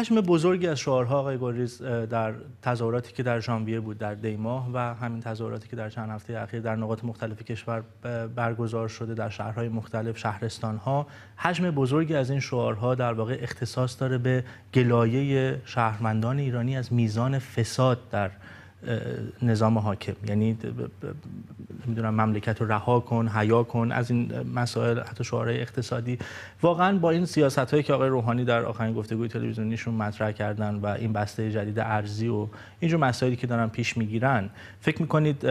حجم بزرگی از شعارها آقای گوریز در تظاهراتی که در ژانویه بود در دیماه و همین تظاهراتی که در چند هفته اخیر در نقاط مختلف کشور برگزار شده در شهرهای مختلف شهرستانها حجم بزرگی از این شعارها در واقع اختصاص داره به گلایه شهروندان ایرانی از میزان فساد در نظام حاکم یعنی نمیدونم مملکت رو رها کن حیا کن از این مسائل حتی شعاره اقتصادی واقعا با این سیاست هایی که آقای روحانی در آخرین گفتگوی تلویزیونیشون مطرح کردن و این بسته جدید ارزی و اینجور مسائلی که دارن پیش میگیرن فکر میکنید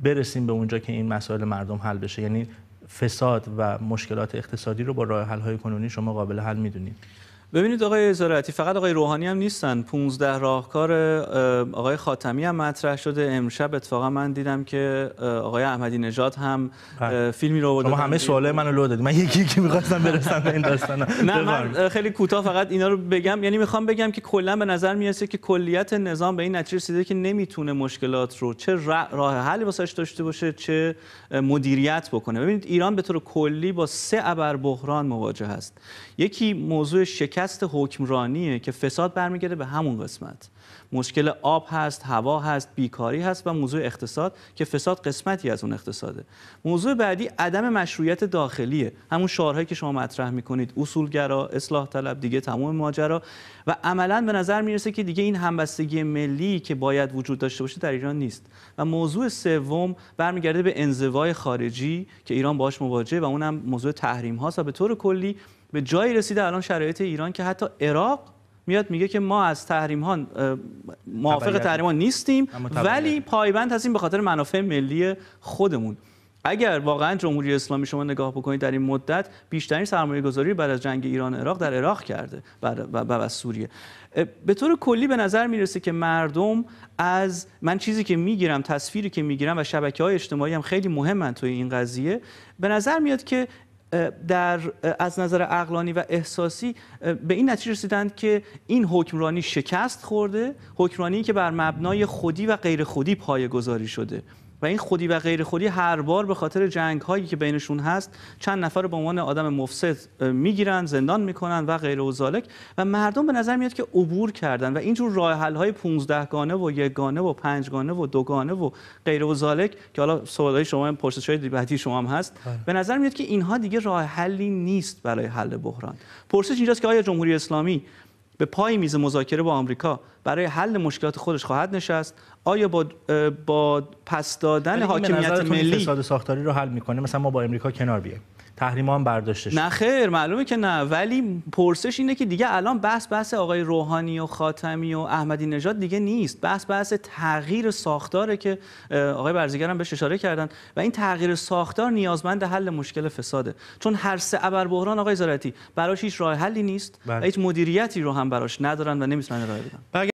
برسیم به اونجا که این مسائل مردم حل بشه یعنی فساد و مشکلات اقتصادی رو با راه حل های کنونی شما قابل حل میدونید ببینید آقای زراعتی فقط آقای روحانی هم نیستن 15 راهکار آقای خاتمی هم مطرح شده امشب اتفاقا من دیدم که آقای احمدی نژاد هم بله. فیلمی رو شما همه سوال منو لو دادید من یکی یکی می‌خواستم برسم به این داستانا نه من خیلی کوتاه فقط اینا رو بگم یعنی میخوام بگم که کلا به نظر میاد که کلیت نظام به این نتیجه رسیده که نمیتونه مشکلات رو چه راه حلی واسش داشته باشه چه مدیریت بکنه ببینید ایران به طور کلی با سه ابر بحران مواجه است یکی موضوع شکست شکست حکمرانیه که فساد برمیگرده به همون قسمت مشکل آب هست هوا هست بیکاری هست و موضوع اقتصاد که فساد قسمتی از اون اقتصاده موضوع بعدی عدم مشروعیت داخلیه همون شعارهایی که شما مطرح میکنید اصولگرا اصلاح طلب دیگه تمام ماجرا و عملا به نظر میرسه که دیگه این همبستگی ملی که باید وجود داشته باشه در ایران نیست و موضوع سوم برمیگرده به انزوای خارجی که ایران باش مواجهه و اونم موضوع تحریم هاست و به طور کلی به جایی رسیده الان شرایط ایران که حتی عراق میاد میگه که ما از تحریم ها موافق تحریم ها نیستیم ولی پایبند هستیم به خاطر منافع ملی خودمون اگر واقعا جمهوری اسلامی شما نگاه بکنید در این مدت بیشترین سرمایه گذاری بعد از جنگ ایران عراق در عراق کرده و سوریه به طور کلی به نظر میرسه که مردم از من چیزی که میگیرم تصویری که میگیرم و شبکه های اجتماعی هم خیلی مهمن توی این قضیه به نظر میاد که در از نظر اقلانی و احساسی به این نتیجه رسیدند که این حکمرانی شکست خورده حکمرانی که بر مبنای خودی و غیر خودی پایه گذاری شده و این خودی و غیر خودی هر بار به خاطر جنگ هایی که بینشون هست چند نفر به عنوان آدم مفسد میگیرن زندان میکنن و غیر و زالک و مردم به نظر میاد که عبور کردن و اینجور راه حل های 15 گانه و یک گانه و پنج گانه و دو گانه و غیر و زالک که حالا های شما هم پرسش های بعدی شما هم هست بله. به نظر میاد که اینها دیگه راه حلی نیست برای حل بحران پرسش اینجاست که آیا جمهوری اسلامی به پای میز مذاکره با آمریکا برای حل مشکلات خودش خواهد نشست آیا با با پس دادن حاکمیت ملی فساد ساختاری رو حل میکنه مثلا ما با امریکا کنار بیایم تحریم هم برداشته شد نه خیر معلومه که نه ولی پرسش اینه که دیگه الان بحث بحث آقای روحانی و خاتمی و احمدی نژاد دیگه نیست بحث بحث تغییر ساختاره که آقای برزیگر هم بهش اشاره کردن و این تغییر ساختار نیازمند حل مشکل فساده چون هر سه ابر بحران آقای زارتی براش هیچ راه حلی نیست بله. و هیچ مدیریتی رو هم براش ندارن و نمیتونن راه بدن